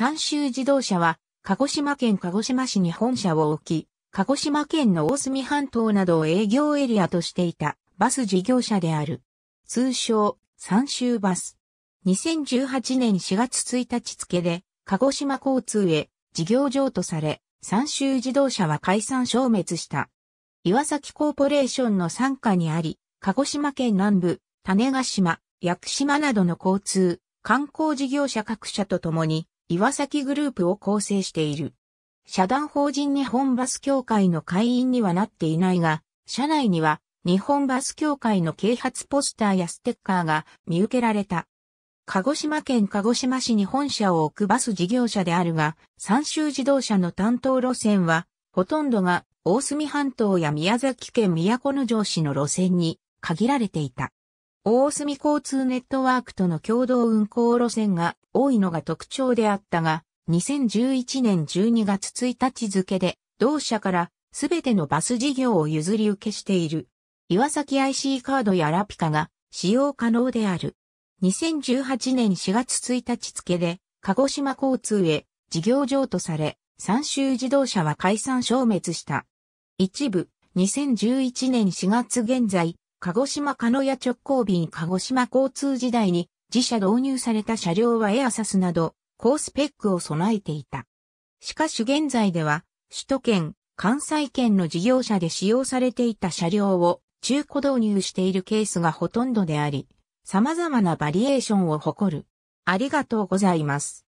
三州自動車は、鹿児島県鹿児島市に本社を置き、鹿児島県の大隅半島などを営業エリアとしていたバス事業者である。通称、三州バス。2018年4月1日付で、鹿児島交通へ事業譲渡され、三州自動車は解散消滅した。岩崎コーポレーションの傘下にあり、鹿児島県南部、種ヶ島、屋久島などの交通、観光事業者各社とともに、岩崎グループを構成している。社団法人日本バス協会の会員にはなっていないが、社内には日本バス協会の啓発ポスターやステッカーが見受けられた。鹿児島県鹿児島市に本社を置くバス事業者であるが、三州自動車の担当路線は、ほとんどが大隅半島や宮崎県都城市の路線に限られていた。大隅交通ネットワークとの共同運行路線が多いのが特徴であったが、2011年12月1日付で、同社からすべてのバス事業を譲り受けしている。岩崎 IC カードやラピカが使用可能である。2018年4月1日付で、鹿児島交通へ事業譲渡され、三州自動車は解散消滅した。一部、2011年4月現在、鹿児島鹿屋直行便鹿児島交通時代に自社導入された車両はエアサスなど高スペックを備えていた。しかし現在では首都圏、関西圏の事業者で使用されていた車両を中古導入しているケースがほとんどであり、様々なバリエーションを誇る。ありがとうございます。